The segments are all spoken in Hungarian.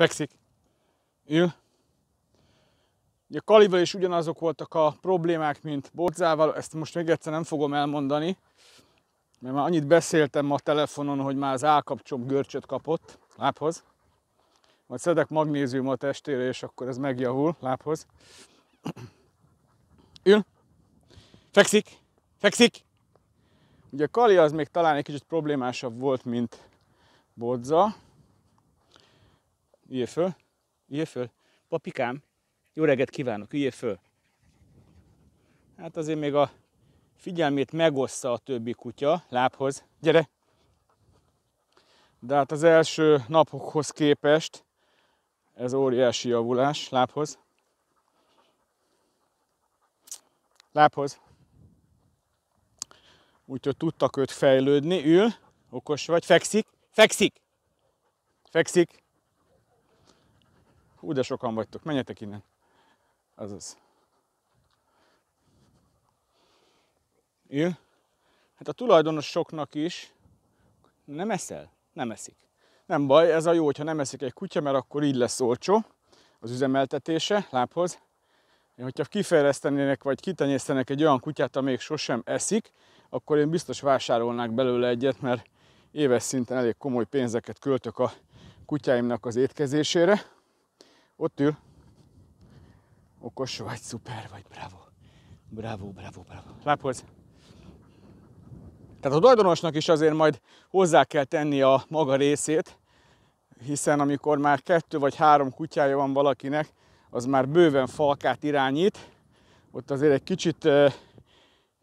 fekszik, ül. a Kalival is ugyanazok voltak a problémák, mint Borzával, ezt most még egyszer nem fogom elmondani, mert már annyit beszéltem ma telefonon, hogy már az állkapcsom görcsöt kapott lábhoz. Majd szedek a testére, és akkor ez megjavul lábhoz. Ül, fekszik, fekszik. Ugye a Kali az még talán egy kicsit problémásabb volt, mint Bodza, Üljél föl, üljél föl. Papikám, jó reggelt kívánok, üljél föl. Hát azért még a figyelmét megoszta a többi kutya lábhoz. Gyere! De hát az első napokhoz képest ez óriási javulás lábhoz. Lábhoz. Úgyhogy tudtak őt fejlődni, ül, okos vagy, fekszik, fekszik, fekszik, Hú, de sokan vagytok, menjetek innen. Az az. Jö? Hát a tulajdonosoknak is nem eszel, nem eszik. Nem baj, ez a jó, hogyha nem eszik egy kutya, mert akkor így lesz olcsó az üzemeltetése lábhoz. Hogyha kifejlesztenének vagy kitenyésztenek egy olyan kutyát, amelyik sosem eszik, akkor én biztos vásárolnák belőle egyet, mert éves szinten elég komoly pénzeket költök a kutyáimnak az étkezésére. Ott ül. Okos vagy, szuper vagy, bravo. Bravo, bravo, bravo. Lábhoz. Tehát a tulajdonosnak is azért majd hozzá kell tenni a maga részét, hiszen amikor már kettő vagy három kutyája van valakinek, az már bőven falkát irányít, ott azért egy kicsit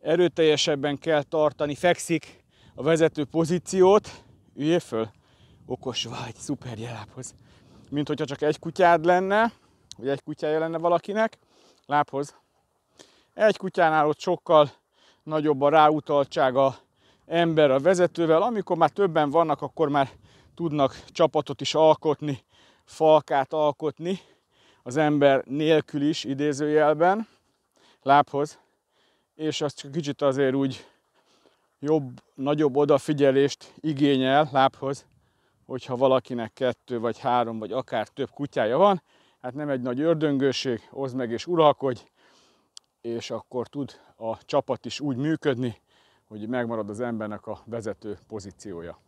erőteljesebben kell tartani, fekszik a vezető pozíciót, üljél föl, okos vagy, szuper jelábhoz mint hogyha csak egy kutyád lenne, vagy egy kutyája lenne valakinek, lábhoz. Egy kutyánál ott sokkal nagyobb a ráutaltsága ember a vezetővel, amikor már többen vannak, akkor már tudnak csapatot is alkotni, falkát alkotni, az ember nélkül is idézőjelben, lábhoz, és az csak kicsit azért úgy jobb, nagyobb odafigyelést igényel lábhoz, hogyha valakinek kettő, vagy három, vagy akár több kutyája van, hát nem egy nagy ördöngőség, hozd meg és uralkodj, és akkor tud a csapat is úgy működni, hogy megmarad az embernek a vezető pozíciója.